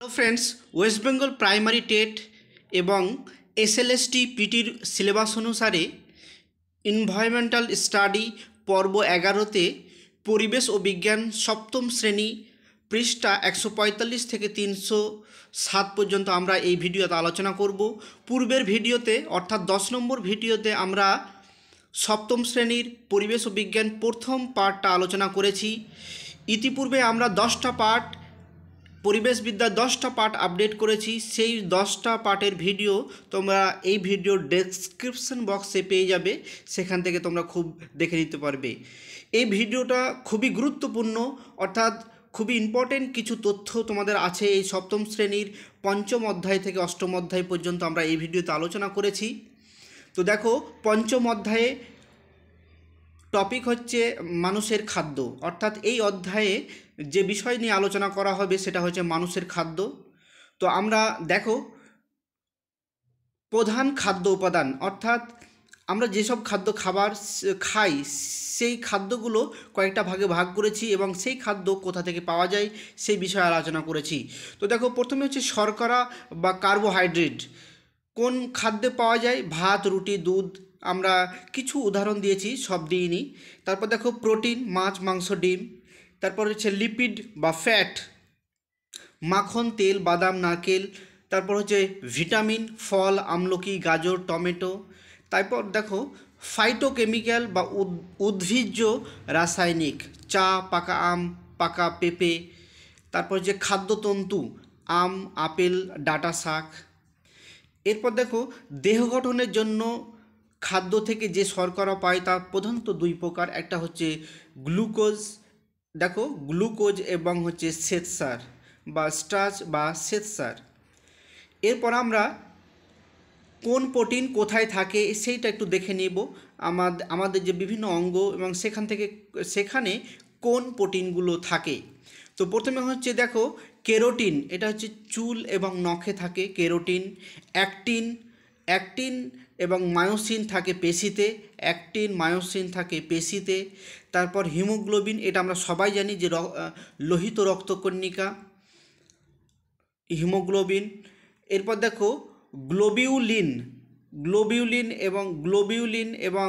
hello friends West Bengal primary TET এবং SLST পিটির syllabus অনুসারে এনভায়রনমেন্টাল স্টাডি পর্ব এগারোতে পরিবেশ ও বিজ্ঞান সপ্তম শ্রেণী পৃষ্ঠা একশো পঁয়তাল্লিশ থেকে তিনশো সাত পর্যন্ত আমরা এই ভিডিওতে আলোচনা করব পূর্বের ভিডিওতে অর্থাৎ দশ নম্বর ভিডিওতে আমরা সপ্তম শ্রেণীর পরিবেশ ও বিজ্ঞান প্রথম পার্টটা আলোচনা করেছি ইতিপূর্বে আমরা দশটা পার্ট পরিবেশবিদ্যার দশটা পার্ট আপডেট করেছি সেই দশটা পার্টের ভিডিও তোমরা এই ভিডিও ডেসক্রিপশন বক্সে পেয়ে যাবে সেখান থেকে তোমরা খুব দেখে নিতে পারবে এই ভিডিওটা খুবই গুরুত্বপূর্ণ অর্থাৎ খুবই ইম্পর্টেন্ট কিছু তথ্য তোমাদের আছে এই সপ্তম শ্রেণীর পঞ্চম অধ্যায় থেকে অষ্টম অধ্যায় পর্যন্ত আমরা এই ভিডিওতে আলোচনা করেছি তো দেখো পঞ্চম অধ্যায়ে টপিক হচ্ছে মানুষের খাদ্য অর্থাৎ এই অধ্যায়ে যে বিষয় নিয়ে আলোচনা করা হবে সেটা হচ্ছে মানুষের খাদ্য তো আমরা দেখো প্রধান খাদ্য উপাদান অর্থাৎ আমরা যেসব খাদ্য খাবার খাই সেই খাদ্যগুলো কয়েকটা ভাগে ভাগ করেছি এবং সেই খাদ্য কোথা থেকে পাওয়া যায় সেই বিষয়ে আলোচনা করেছি তো দেখো প্রথমে হচ্ছে শর্করা বা কার্বোহাইড্রেট কোন খাদ্যে পাওয়া যায় ভাত রুটি দুধ আমরা কিছু উদাহরণ দিয়েছি সব দিইনি তারপর দেখো প্রোটিন মাছ মাংস ডিম তারপর হচ্ছে লিপিড বা ফ্যাট মাখন তেল বাদাম নারকেল তারপর হচ্ছে ভিটামিন ফল আমলকি গাজর টমেটো তারপর দেখো ফাইটোকেমিক্যাল বা উদ্ভিজ্জ রাসায়নিক চা পাকা আম পাকা পেঁপে তারপর যে খাদ্যতন্তু আম আপেল ডাটা শাক এরপর দেখো দেহ গঠনের জন্য খাদ্য থেকে যে শর্করা পায় তা প্রধানত দুই প্রকার একটা হচ্ছে গ্লুকোজ দেখো গ্লুকোজ এবং হচ্ছে শ্বেতসার বা স্টাচ বা শ্বেতসার এরপর আমরা কোন প্রোটিন কোথায় থাকে সেইটা একটু দেখে নেব আমাদের আমাদের যে বিভিন্ন অঙ্গ এবং সেখান থেকে সেখানে কোন প্রোটিনগুলো থাকে তো প্রথমে হচ্ছে দেখো কেরোটিন এটা হচ্ছে চুল এবং নখে থাকে কেরোটিন অ্যাক্টিন অ্যাক্টিন এবং মায়োসিন থাকে পেশিতে অ্যাক্টিন মায়োসিন থাকে পেশিতে তারপর হিমোগ্লোবিন এটা আমরা সবাই জানি যে লোহিত রক্তকর্ণিকা হিমোগ্লোবিন এরপর দেখো গ্লোবিউলিন গ্লোবিউলিন এবং গ্লোবিউলিন এবং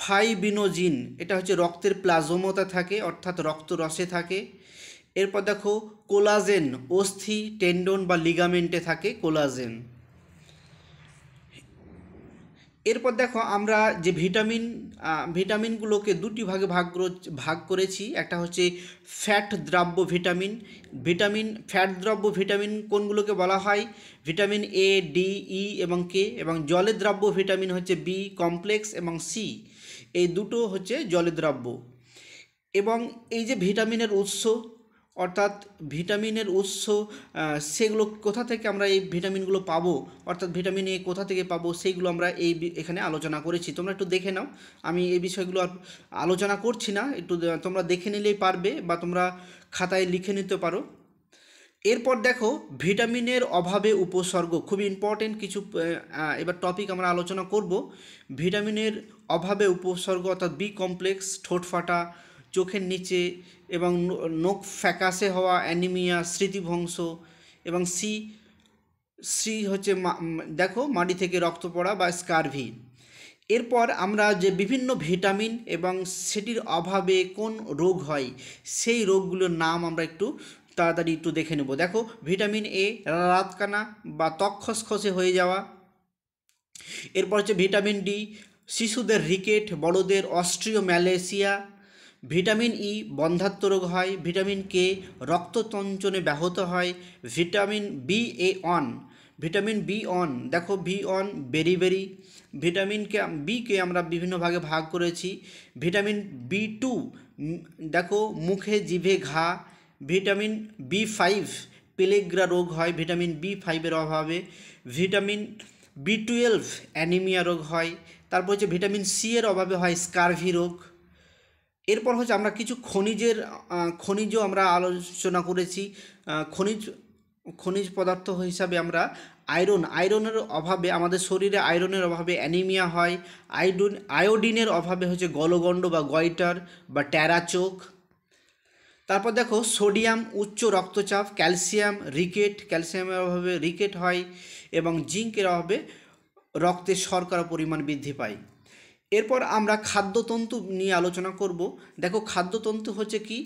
ফাইবিনোজিন এটা হচ্ছে রক্তের প্লাজমতা থাকে অর্থাৎ রক্তরসে থাকে এরপর দেখো কোলাজেন অস্থি টেন্ডন বা লিগামেন্টে থাকে কোলাজেন এরপর দেখো আমরা যে ভিটামিন ভিটামিনগুলোকে দুটি ভাগে ভাগ ভাগ করেছি একটা হচ্ছে ফ্যাট দ্রব্য ভিটামিন ভিটামিন ফ্যাট দ্রব্য ভিটামিন কোনগুলোকে বলা হয় ভিটামিন এ ডি ই এবং কে এবং জলে দ্রব্য ভিটামিন হচ্ছে বি কমপ্লেক্স এবং সি এই দুটো হচ্ছে জলে দ্রব্য এবং এই যে ভিটামিনের উৎস অর্থাৎ ভিটামিনের উৎস সেগুলো কোথা থেকে আমরা এই ভিটামিনগুলো পাবো অর্থাৎ ভিটামিন এ কোথা থেকে পাবো সেইগুলো আমরা এই এখানে আলোচনা করেছি তোমরা একটু দেখে নাও আমি এই বিষয়গুলো আলোচনা করছি না একটু তোমরা দেখে নিলেই পারবে বা তোমরা খাতায় লিখে নিতে পারো এরপর দেখো ভিটামিনের অভাবে উপসর্গ খুব ইম্পর্টেন্ট কিছু এবার টপিক আমরা আলোচনা করব ভিটামিনের অভাবে উপসর্গ অর্থাৎ বি কমপ্লেক্স ঠোঁট ফাটা চোখের নিচে এবং নখ ফ্যাকাশে হওয়া অ্যানিমিয়া স্মৃতিভংশ এবং সি সি হচ্ছে দেখো মাটি থেকে রক্ত পড়া বা স্কারভি এরপর আমরা যে বিভিন্ন ভিটামিন এবং সেটির অভাবে কোন রোগ হয় সেই রোগগুলোর নাম আমরা একটু তাড়াতাড়ি একটু দেখে নেব দেখো ভিটামিন এ রাতকানা বা তক্ষসখসে খসখসে হয়ে যাওয়া এরপর হচ্ছে ভিটামিন ডি শিশুদের রিকেট বড়দের অস্ট্রিও ম্যালেশিয়া ভিটামিন ই বন্ধাত্ম রোগ হয় ভিটামিন কে রক্ততঞ্চনে ব্যাহত হয় ভিটামিন বি এ অন ভিটামিন বি অন দেখো ভি অন বেরি বেরি ভিটামিনকে কে আমরা বিভিন্ন ভাগে ভাগ করেছি ভিটামিন বি টু দেখো মুখে জিভে ঘা ভিটামিন বি ফাইভ পেলেগ্রা রোগ হয় ভিটামিন বি ফাইভের অভাবে ভিটামিন বি টুয়েলভ অ্যানিমিয়া রোগ হয় তারপর হচ্ছে ভিটামিন সি এর অভাবে হয় স্কারভি রোগ এরপর হচ্ছে আমরা কিছু খনিজের খনিজ আমরা আলোচনা করেছি খনিজ খনিজ পদার্থ হিসাবে আমরা আয়রন আয়রনের অভাবে আমাদের শরীরে আয়রনের অভাবে অ্যানিমিয়া হয় আয়োডিন আয়োডিনের অভাবে হচ্ছে গলগণ্ড বা গয়টার বা ট্যারাচোক তারপর দেখো সোডিয়াম উচ্চ রক্তচাপ ক্যালসিয়াম রিকেট ক্যালসিয়ামের অভাবে রিকেট হয় এবং জিঙ্কের অভাবে রক্তের শর্করা পরিমাণ বৃদ্ধি পায় এরপর আমরা খাদ্যতন্তু নিয়ে আলোচনা করব দেখো খাদ্যতন্তু হচ্ছে কি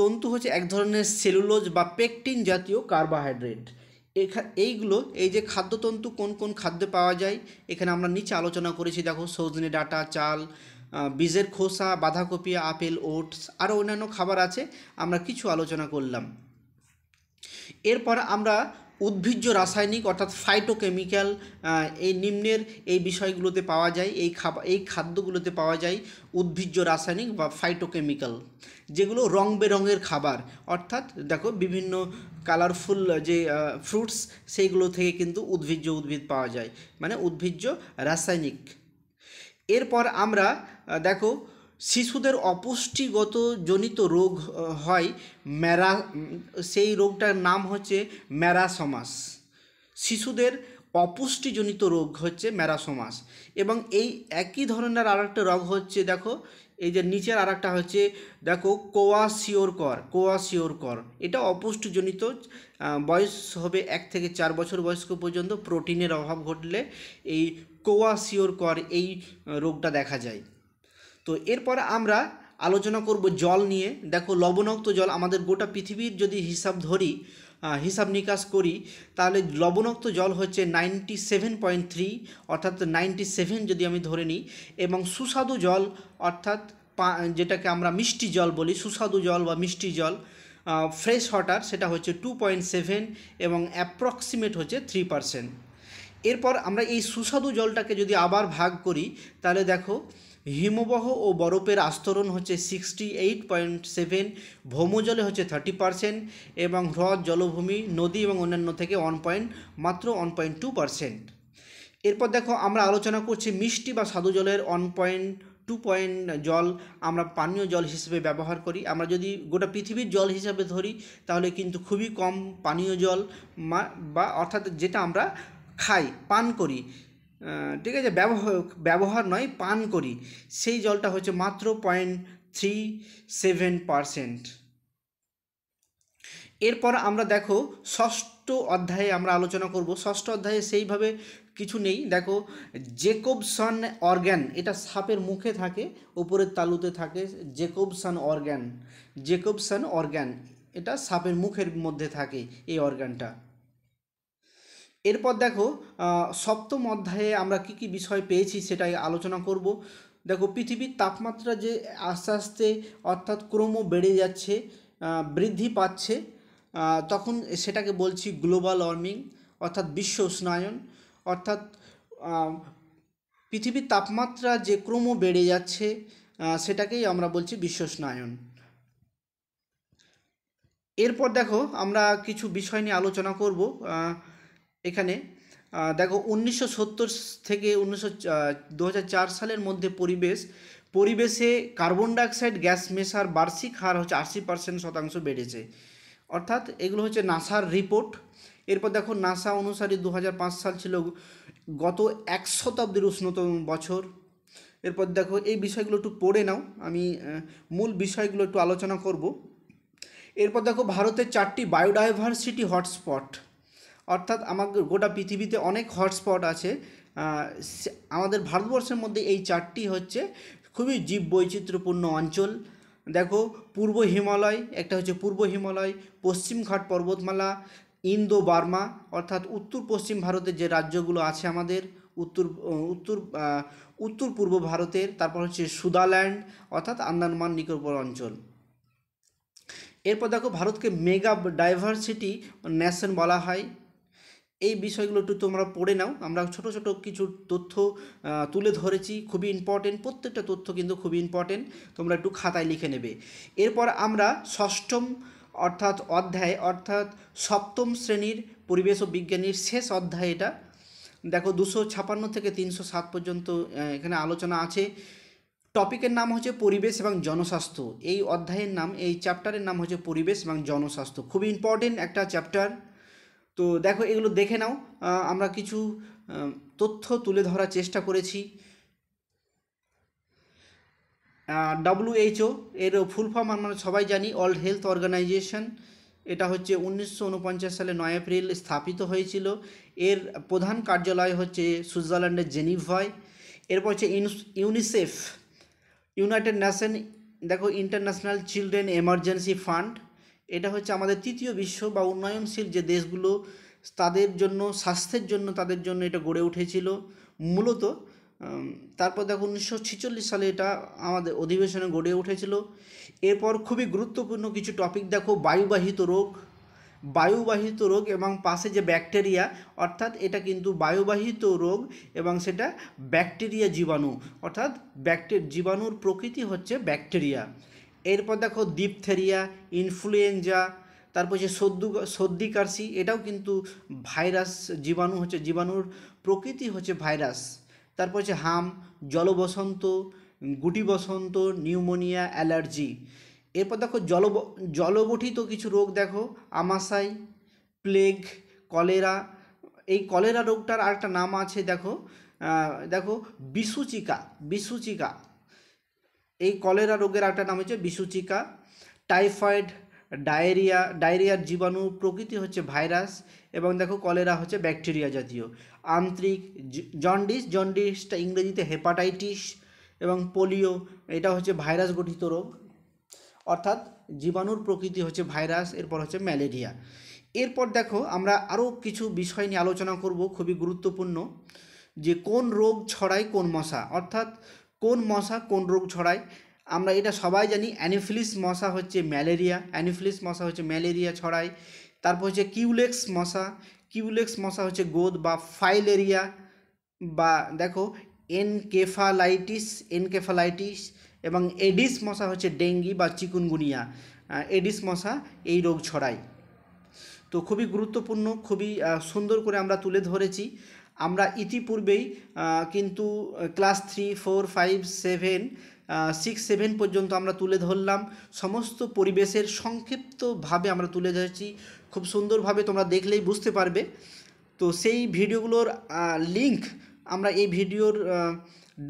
তন্তু হচ্ছে এক ধরনের সেলুলোজ বা পেকটিন জাতীয় কার্বোহাইড্রেট এইগুলো এই যে খাদ্যতন্তু কোন কোন খাদ্যে পাওয়া যায় এখানে আমরা নিচে আলোচনা করেছি দেখো সজনে ডাটা চাল বীজের খোসা বাঁধাকপি আপেল ওটস আরও অন্যান্য খাবার আছে আমরা কিছু আলোচনা করলাম এরপর আমরা উদ্ভিজ্জ রাসায়নিক অর্থাৎ ফাইটোকেমিক্যাল এই নিম্নের এই বিষয়গুলোতে পাওয়া যায় এই খাবার এই খাদ্যগুলোতে পাওয়া যায় উদ্ভিজ্জ রাসায়নিক বা ফাইটোকেমিক্যাল যেগুলো রং বেরঙের খাবার অর্থাৎ দেখো বিভিন্ন কালারফুল যে ফ্রুটস সেইগুলো থেকে কিন্তু উদ্ভিজ্জ উদ্ভিদ পাওয়া যায় মানে উদ্ভিজ্জ রাসায়নিক এরপর আমরা দেখো শিশুদের অপুষ্টিগত জনিত রোগ হয় ম্যারা সেই রোগটার নাম হচ্ছে ম্যারাসমাস শিশুদের অপুষ্টিজনিত রোগ হচ্ছে ম্যারাসমাস এবং এই একই ধরনের আর একটা রোগ হচ্ছে দেখো এই যে নিচের আর একটা হচ্ছে দেখো কর কোয়াশিওর কর এটা অপুষ্টিজনিত বয়স হবে এক থেকে চার বছর বয়স্ক পর্যন্ত প্রোটিনের অভাব ঘটলে এই কোয়াশিওর কর এই রোগটা দেখা যায় তো এরপরে আমরা আলোচনা করব জল নিয়ে দেখো লবণাক্ত জল আমাদের গোটা পৃথিবীর যদি হিসাব ধরি হিসাব নিকাশ করি তাহলে লবণাক্ত জল হচ্ছে নাইনটি সেভেন পয়েন্ট থ্রি অর্থাৎ নাইনটি সেভেন যদি আমি ধরে নিই এবং সুস্বাদু জল অর্থাৎ যেটাকে আমরা মিষ্টি জল বলি সুস্বাদু জল বা মিষ্টি জল ফ্রেশ ওয়াটার সেটা হচ্ছে টু পয়েন্ট সেভেন এবং অ্যাপ্রক্সিমেট হচ্ছে থ্রি পারসেন্ট এরপর আমরা এই সুস্বাদু জলটাকে যদি আবার ভাগ করি তাহলে দেখো হিমবাহ ও বরফের আস্তরণ হচ্ছে সিক্সটি এইট পয়েন্ট সেভেন ভৌমজলে হচ্ছে থার্টি পারসেন্ট এবং হ্রদ জলভূমি নদী এবং অন্যান্য থেকে ওয়ান পয়েন্ট মাত্র ওয়ান পয়েন্ট টু পারসেন্ট এরপর দেখো আমরা আলোচনা করছি মিষ্টি বা সাধু জলের ওয়ান পয়েন্ট টু পয়েন্ট জল আমরা পানীয় জল হিসেবে ব্যবহার করি আমরা যদি গোটা পৃথিবীর জল হিসাবে ধরি তাহলে কিন্তু খুবই কম পানীয় জল বা অর্থাৎ যেটা আমরা খাই পান করি ঠিক আছে ব্যবহার ব্যবহার নয় পান করি সেই জলটা হচ্ছে মাত্র পয়েন্ট থ্রি সেভেন পারসেন্ট এরপর আমরা দেখো ষষ্ঠ অধ্যায়ে আমরা আলোচনা করব ষষ্ঠ অধ্যায়ে সেইভাবে কিছু নেই দেখো জেকোবসন অর্গ্যান এটা সাপের মুখে থাকে উপরের তালুতে থাকে জেকোবসন অর্গ্যান জেকোবসন অর্গ্যান এটা সাপের মুখের মধ্যে থাকে এই অর্গ্যানটা এরপর দেখো সপ্তম অধ্যায়ে আমরা কি কি বিষয় পেয়েছি সেটাই আলোচনা করব দেখো পৃথিবীর তাপমাত্রা যে আস্তে আস্তে অর্থাৎ ক্রম বেড়ে যাচ্ছে বৃদ্ধি পাচ্ছে তখন সেটাকে বলছি গ্লোবাল ওয়ার্মিং অর্থাৎ বিশ্ব উষ্ণায়ন অর্থাৎ পৃথিবীর তাপমাত্রা যে ক্রম বেড়ে যাচ্ছে সেটাকেই আমরা বলছি বিশ্ব উষ্ণায়ন এরপর দেখো আমরা কিছু বিষয় নিয়ে আলোচনা করব এখানে দেখো উনিশশো থেকে উনিশশো সালের মধ্যে পরিবেশ পরিবেশে কার্বন ডাইঅক্সাইড গ্যাস মেশার বার্ষিক হার হচ্ছে আশি পার্সেন্ট শতাংশ বেড়েছে অর্থাৎ এগুলো হচ্ছে নাসার রিপোর্ট এরপর দেখো নাসা অনুসারে দু সাল ছিল গত এক শতাব্দীর উষ্ণতম বছর এরপর দেখো এই বিষয়গুলো একটু পড়ে নাও আমি মূল বিষয়গুলো একটু আলোচনা করব এরপর দেখো ভারতের চারটি বায়োডাইভার্সিটি হটস্পট অর্থাৎ আমার গোটা পৃথিবীতে অনেক হটস্পট আছে আমাদের ভারতবর্ষের মধ্যে এই চারটি হচ্ছে খুবই জীব বৈচিত্র্যপূর্ণ অঞ্চল দেখো পূর্ব হিমালয় একটা হচ্ছে পূর্ব হিমালয় পশ্চিমঘাট পর্বতমালা ইন্দো বার্মা অর্থাৎ উত্তর পশ্চিম ভারতের যে রাজ্যগুলো আছে আমাদের উত্তর উত্তর উত্তর পূর্ব ভারতের তারপর হচ্ছে সুদাল্যান্ড অর্থাৎ আন্দামান নিকোবর অঞ্চল এরপর দেখো ভারতকে মেগা ডাইভার্সিটি ন্যাশন বলা হয় এই বিষয়গুলো একটু তোমরা পড়ে নাও আমরা ছোট ছোট কিছু তথ্য তুলে ধরেছি খুবই ইম্পর্টেন্ট প্রত্যেকটা তথ্য কিন্তু খুবই ইম্পর্টেন্ট তোমরা একটু খাতায় লিখে নেবে এরপর আমরা ষষ্ঠম অর্থাৎ অধ্যায় অর্থাৎ সপ্তম শ্রেণীর পরিবেশ ও বিজ্ঞানীর শেষ অধ্যায় এটা দেখো দুশো ছাপান্ন থেকে তিনশো সাত পর্যন্ত এখানে আলোচনা আছে টপিকের নাম হচ্ছে পরিবেশ এবং জনস্বাস্থ্য এই অধ্যায়ের নাম এই চ্যাপ্টারের নাম হচ্ছে পরিবেশ এবং জনস্বাস্থ্য খুবই ইম্পর্টেন্ট একটা চ্যাপ্টার তো দেখো এগুলো দেখে নাও আমরা কিছু তথ্য তুলে ধরার চেষ্টা করেছি ডাব্লুএইচও এর ফুল ফর্ম আমরা সবাই জানি ওয়ার্ল্ড হেলথ অর্গানাইজেশন এটা হচ্ছে উনিশশো সালে নয় এপ্রিল স্থাপিত হয়েছিল এর প্রধান কার্যালয় হচ্ছে সুইজারল্যান্ডের জেনিভায় এরপর হচ্ছে ইউনিসেফ ইউনাইটেড নেশন দেখো ইন্টারন্যাশনাল চিলড্রেন এমার্জেন্সি ফান্ড এটা হচ্ছে আমাদের তৃতীয় বিশ্ব বা উন্নয়নশীল যে দেশগুলো তাদের জন্য স্বাস্থ্যের জন্য তাদের জন্য এটা গড়ে উঠেছিল মূলত তারপর দেখো উনিশশো সালে এটা আমাদের অধিবেশনে গড়ে উঠেছিল এরপর খুবই গুরুত্বপূর্ণ কিছু টপিক দেখো বায়ুবাহিত রোগ বায়ুবাহিত রোগ এবং পাশে যে ব্যাকটেরিয়া অর্থাৎ এটা কিন্তু বায়ুবাহিত রোগ এবং সেটা ব্যাকটেরিয়া জীবাণু অর্থাৎ ব্যাকটে জীবাণুর প্রকৃতি হচ্ছে ব্যাকটেরিয়া এরপর দেখো ডিপথেরিয়া ইনফ্লুয়েঞ্জা তারপর হচ্ছে সর্দু সর্দি কাশি এটাও কিন্তু ভাইরাস জীবাণু হচ্ছে জীবাণুর প্রকৃতি হচ্ছে ভাইরাস তারপর হচ্ছে হাম জলবসন্ত গুটি বসন্ত নিউমোনিয়া অ্যালার্জি এরপর দেখো জল জলগঠিত কিছু রোগ দেখো আমাশাই প্লেগ কলেরা এই কলেরা রোগটার আরেকটা নাম আছে দেখো দেখো বিসুচিকা বিসুচিকা এই কলেরা রোগের একটা নাম হচ্ছে বিসুচিকা টাইফয়েড ডায়েরিয়া ডায়েরিয়ার জীবাণু প্রকৃতি হচ্ছে ভাইরাস এবং দেখো কলেরা হচ্ছে ব্যাকটেরিয়া জাতীয় আন্তরিক জন্ডিস জন্ডিসটা ইংরেজিতে হেপাটাইটিস এবং পোলিও এটা হচ্ছে ভাইরাস গঠিত রোগ অর্থাৎ জীবাণুর প্রকৃতি হচ্ছে ভাইরাস এরপর হচ্ছে ম্যালেরিয়া এরপর দেখো আমরা আরও কিছু বিষয় নিয়ে আলোচনা করব খুবই গুরুত্বপূর্ণ যে কোন রোগ ছড়ায় কোন মশা অর্থাৎ কোন মশা কোন রোগ ছড়ায় আমরা এটা সবাই জানি অ্যানিফিলিস মশা হচ্ছে ম্যালেরিয়া অ্যানিফিলিস মশা হচ্ছে ম্যালেরিয়া ছড়ায় তারপর হচ্ছে কিউলেক্স মশা কিউলেক্স মশা হচ্ছে গোদ বা ফাইলেরিয়া বা দেখো এনকেফালাইটিস এনকেফালাইটিস এবং এডিস মশা হচ্ছে ডেঙ্গি বা চিকুনগুনিয়া এডিস মশা এই রোগ ছড়ায় তো খুবই গুরুত্বপূর্ণ খুবই সুন্দর করে আমরা তুলে ধরেছি আমরা ইতিপূর্বেই কিন্তু class three four five seven six seven পর্যন্ত আমরা তুলে ধরলাম সমস্ত পরিবেশের সংক্ষিপ্তভাবে আমরা তুলে ধরেছি খুব সুন্দরভাবে তোমরা দেখলেই বুঝতে পারবে তো সেই ভিডিওগুলোর লিংক আমরা এই ভিডিওর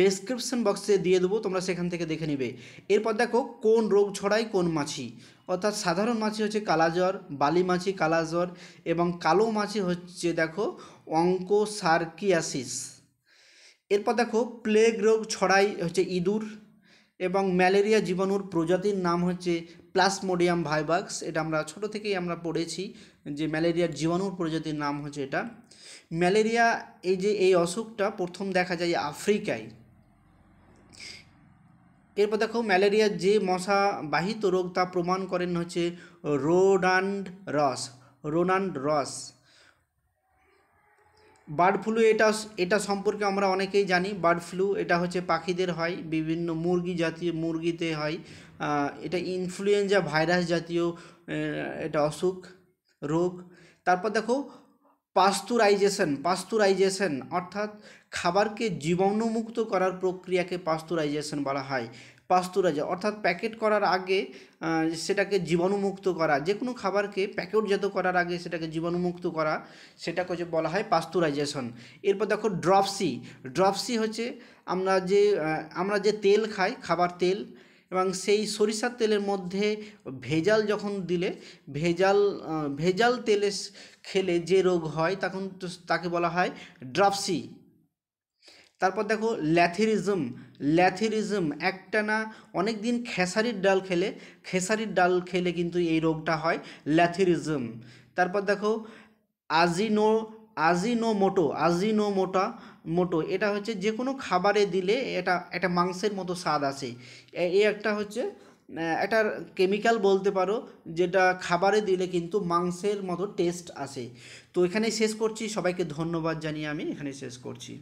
ডেসক্রিপশন বক্সে দিয়ে দেবো তোমরা সেখান থেকে দেখে নেবে এরপর দেখো কোন রোগ ছড়ায় কোন মাছি অর্থাৎ সাধারণ মাছি হচ্ছে কালাজ্বর বালি মাছি কালাজ্বর এবং কালো মাছি হচ্ছে দেখো অঙ্কোসার্কিয়াসিস এরপর দেখো প্লেগ রোগ ছড়াই হচ্ছে ইঁদুর এবং ম্যালেরিয়া জীবাণুর প্রজাতির নাম হচ্ছে প্লাসমোডিয়াম ভাইবাক্স এটা আমরা ছোট থেকেই আমরা পড়েছি যে ম্যালেরিয়ার জীবাণুর প্রজাতির নাম হচ্ছে এটা ম্যালেরিয়া এই যে এই অসুখটা প্রথম দেখা যায় আফ্রিকায় এরপর দেখো ম্যালেরিয়ার যে মশা বাহিত রোগ তা প্রমাণ করেন হচ্ছে রোডান্ড রস রোনান্ড রস বার্ড ফ্লু এটা এটা সম্পর্কে আমরা অনেকেই জানি বার্ড ফ্লু এটা হচ্ছে পাখিদের হয় বিভিন্ন মুরগি জাতীয় মুরগিতে হয় এটা ইনফ্লুয়েঞ্জা ভাইরাস জাতীয় এটা অসুখ রোগ তারপর দেখো পাস্তুরাইজেশন পাস্তুরাইজেশন অর্থাৎ খাবারকে জীবাণুমুক্ত করার প্রক্রিয়াকে পাস্তুরাইজেশন বলা হয় পাস্তুরাইজার অর্থাৎ প্যাকেট করার আগে সেটাকে জীবাণুমুক্ত করা যে কোনো খাবারকে প্যাকেটজাত করার আগে সেটাকে জীবাণুমুক্ত করা সেটাকে হচ্ছে বলা হয় পাস্তুরাইজেশন এরপর দেখো ড্রপসি ড্রপসি হচ্ছে আমরা যে আমরা যে তেল খাই খাবার তেল এবং সেই সরিষার তেলের মধ্যে ভেজাল যখন দিলে ভেজাল ভেজাল তেলে খেলে যে রোগ হয় তখন তাকে বলা হয় ড্রপসি তারপর দেখো ল্যাথিরিজম ল্যাথিরিজম একটা না অনেক দিন খেসারির ডাল খেলে খেসারির ডাল খেলে কিন্তু এই রোগটা হয় ল্যাথিরিজম তারপর দেখো আজিনো আজিনোমোটো আজিনোমোটা মোটো এটা হচ্ছে যে কোনো খাবারে দিলে এটা একটা মাংসের মতো স্বাদ আছে এই একটা হচ্ছে একটা কেমিক্যাল বলতে পারো যেটা খাবারে দিলে কিন্তু মাংসের মতো টেস্ট আসে তো এখানেই শেষ করছি সবাইকে ধন্যবাদ জানিয়ে আমি এখানে শেষ করছি